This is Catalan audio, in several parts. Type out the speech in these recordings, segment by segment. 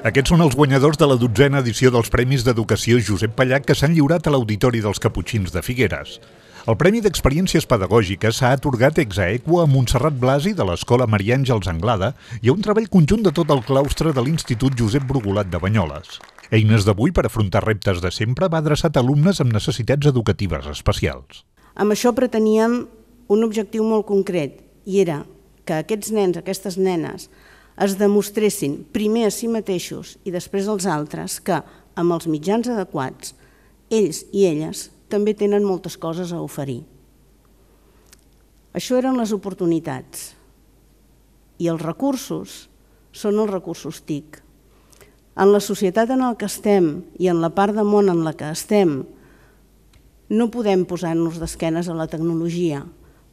Aquests són els guanyadors de la dotzena edició dels Premis d'Educació Josep Pallac que s'han lliurat a l'Auditori dels Caputxins de Figueres. El Premi d'Experiències Pedagògiques s'ha atorgat ex aequo a Montserrat Blasi de l'Escola Maria Àngels Anglada i a un treball conjunt de tot el claustre de l'Institut Josep Brugolat de Banyoles. Eines d'avui per afrontar reptes de sempre va adreçat a alumnes amb necessitats educatives especials. Amb això preteníem un objectiu molt concret i era que aquests nens, aquestes nenes, es demostressin primer a si mateixos i després als altres que, amb els mitjans adequats, ells i elles també tenen moltes coses a oferir. Això eren les oportunitats. I els recursos són els recursos TIC. En la societat en la que estem i en la part de món en la que estem, no podem posar-nos d'esquenes a la tecnologia,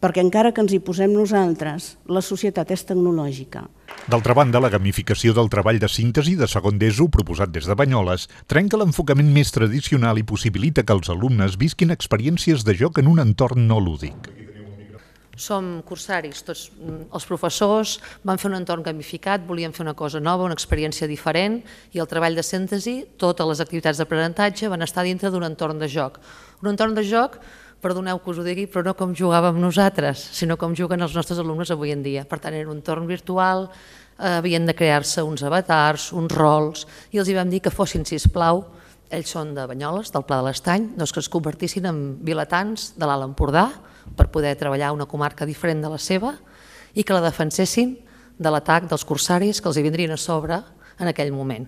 perquè encara que ens hi posem nosaltres, la societat és tecnològica. D'altra banda, la gamificació del treball de síntesi de segon d'ESO proposat des de Banyoles trenca l'enfocament més tradicional i possibilita que els alumnes visquin experiències de joc en un entorn no lúdic. Som cursaris, tots mm, els professors van fer un entorn gamificat, volien fer una cosa nova, una experiència diferent, i el treball de síntesi, totes les activitats d'aprenentatge van estar dintre d'un entorn de joc. Un entorn de joc perdoneu que us ho digui, però no com jugàvem nosaltres, sinó com juguen els nostres alumnes avui en dia. Per tant, era un torn virtual, eh, havien de crear-se uns avatars, uns rols, i els hi vam dir que fossin, si plau, ells són de Banyoles, del Pla de l'Estany, doncs que es convertissin en vilatans de l'Alt Empordà per poder treballar una comarca diferent de la seva i que la defensessin de l'atac dels corsaris que els hi vindrien a sobre en aquell moment.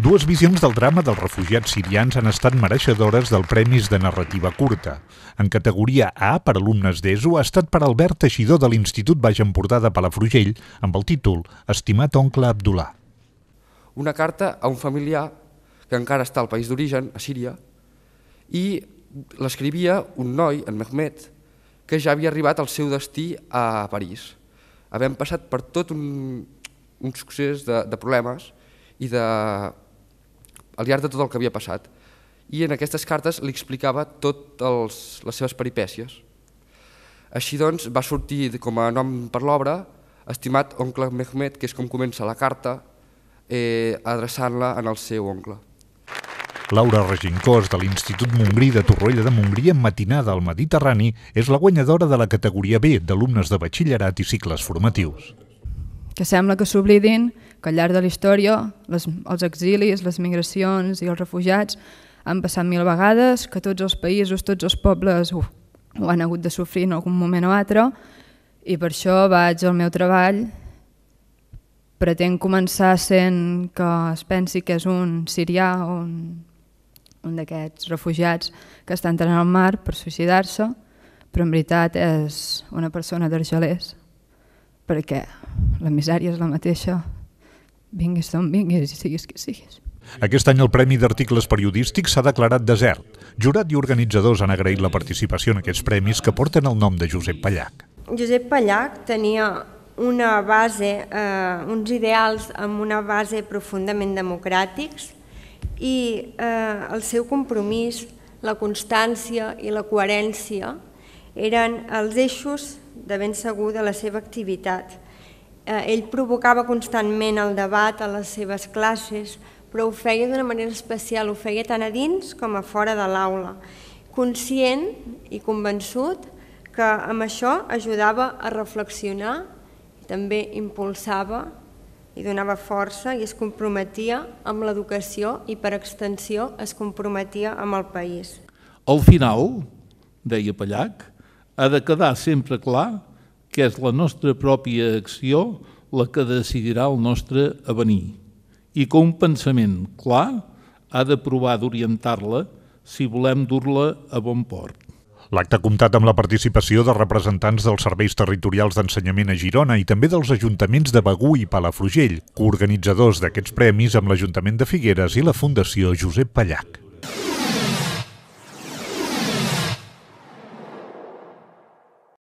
Dues visions del drama dels refugiats sirians han estat mereixedores del Premis de Narrativa Curta. En categoria A, per alumnes d'ESO, ha estat per Albert Teixidor de l'Institut Baix Empordà de Palafrugell amb el títol Estimat oncle Abdullah. Una carta a un familiar que encara està al país d'origen, a Síria, i l'escrivia un noi, en Mehmet, que ja havia arribat al seu destí a París. Havent passat per tot un, un succés de, de problemes i de al llarg de tot el que havia passat. I en aquestes cartes li explicava totes les seves peripècies. Així doncs, va sortir com a nom per l'obra Estimat oncle Mehmet, que és com comença la carta, eh, adreçant-la en el seu oncle. Laura Regincós, de l'Institut Montgrí de Torroella de Montgrí en matinada al Mediterrani, és la guanyadora de la categoria B d'alumnes de batxillerat i cicles formatius. Que sembla que s'oblidin que al llarg de la història les, els exilis, les migracions i els refugiats han passat mil vegades, que tots els països, tots els pobles uf, ho han hagut de sofrir en algun moment o altre, i per això vaig al meu treball pretenc començar sent que es pensi que és un sirià o un, un d'aquests refugiats que està entrant al mar per suïcidar-se, però en veritat és una persona d'Argelers, perquè la misèria és la mateixa Vingues d'on vingues, sigues que sigues. Aquest any el Premi d'Articles Periodístics s'ha declarat desert. Jurat i organitzadors han agraït la participació en aquests premis que porten el nom de Josep Pallac. Josep Pallac tenia una base, eh, uns ideals amb una base profundament democràtics i eh, el seu compromís, la constància i la coherència eren els eixos de ben segur de la seva activitat. Eh, ell provocava constantment el debat a les seves classes, però ho feia d'una manera especial, ho feia tant a dins com a fora de l'aula, conscient i convençut que amb això ajudava a reflexionar, també impulsava i donava força i es comprometia amb l'educació i per extensió es comprometia amb el país. Al final, deia Pallac, ha de quedar sempre clar que és la nostra pròpia acció la que decidirà el nostre avenir i que un pensament clar ha de provar d'orientar-la si volem dur-la a bon port. L'acte ha comptat amb la participació de representants dels serveis territorials d'ensenyament a Girona i també dels ajuntaments de Begú i Palafrugell, coorganitzadors d'aquests premis amb l'Ajuntament de Figueres i la Fundació Josep Pallac.